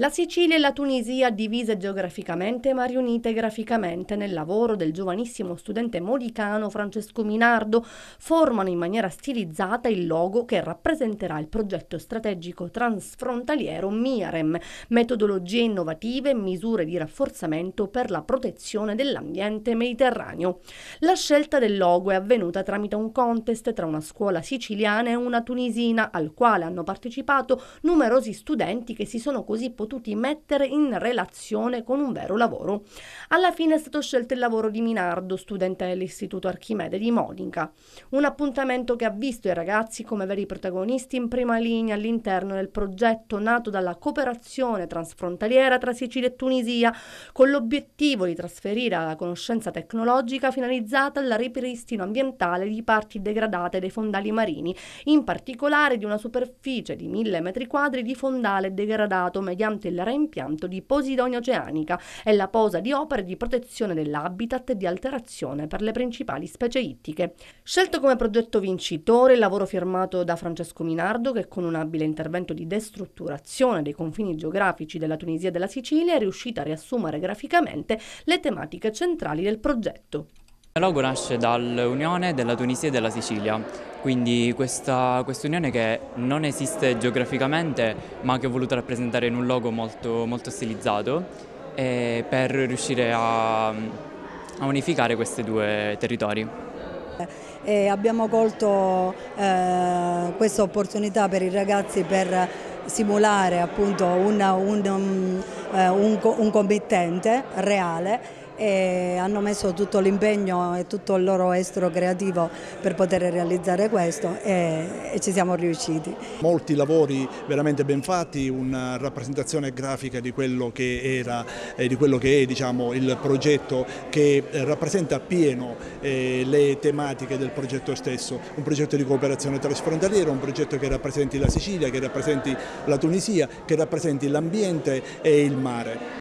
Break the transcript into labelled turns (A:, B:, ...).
A: La Sicilia e la Tunisia divise geograficamente ma riunite graficamente nel lavoro del giovanissimo studente modicano Francesco Minardo formano in maniera stilizzata il logo che rappresenterà il progetto strategico transfrontaliero MIAREM, metodologie innovative e misure di rafforzamento per la protezione dell'ambiente mediterraneo. La scelta del logo è avvenuta tramite un contest tra una scuola siciliana e una tunisina al quale hanno partecipato numerosi studenti che si sono così potenziati potuti mettere in relazione con un vero lavoro. Alla fine è stato scelto il lavoro di Minardo, studente dell'Istituto Archimede di Modinca, un appuntamento che ha visto i ragazzi come veri protagonisti in prima linea all'interno del progetto nato dalla cooperazione transfrontaliera tra Sicilia e Tunisia, con l'obiettivo di trasferire la conoscenza tecnologica finalizzata al ripristino ambientale di parti degradate dei fondali marini, in particolare di una superficie di 1000 metri quadri di fondale degradato mediante durante il reimpianto di posidonia oceanica e la posa di opere di protezione dell'habitat e di alterazione per le principali specie ittiche. Scelto come progetto vincitore il lavoro firmato da Francesco Minardo che con un abile intervento di destrutturazione dei confini geografici della Tunisia e della Sicilia è riuscito a riassumere graficamente le tematiche centrali del progetto.
B: Il logo nasce dall'unione della Tunisia e della Sicilia, quindi questa quest unione che non esiste geograficamente ma che ho voluto rappresentare in un logo molto, molto stilizzato eh, per riuscire a, a unificare questi due territori.
C: E abbiamo colto eh, questa opportunità per i ragazzi per simulare appunto una, un, um, eh, un, un committente reale e hanno messo tutto l'impegno e tutto il loro estro creativo per poter realizzare questo
D: e, e ci siamo riusciti. Molti lavori veramente ben fatti, una rappresentazione grafica di quello che era e eh, di quello che è diciamo, il progetto che eh, rappresenta appieno eh, le tematiche del progetto stesso, un progetto di cooperazione trasfrontaliera, un progetto che rappresenti la Sicilia, che rappresenti la Tunisia, che rappresenti l'ambiente e il mare.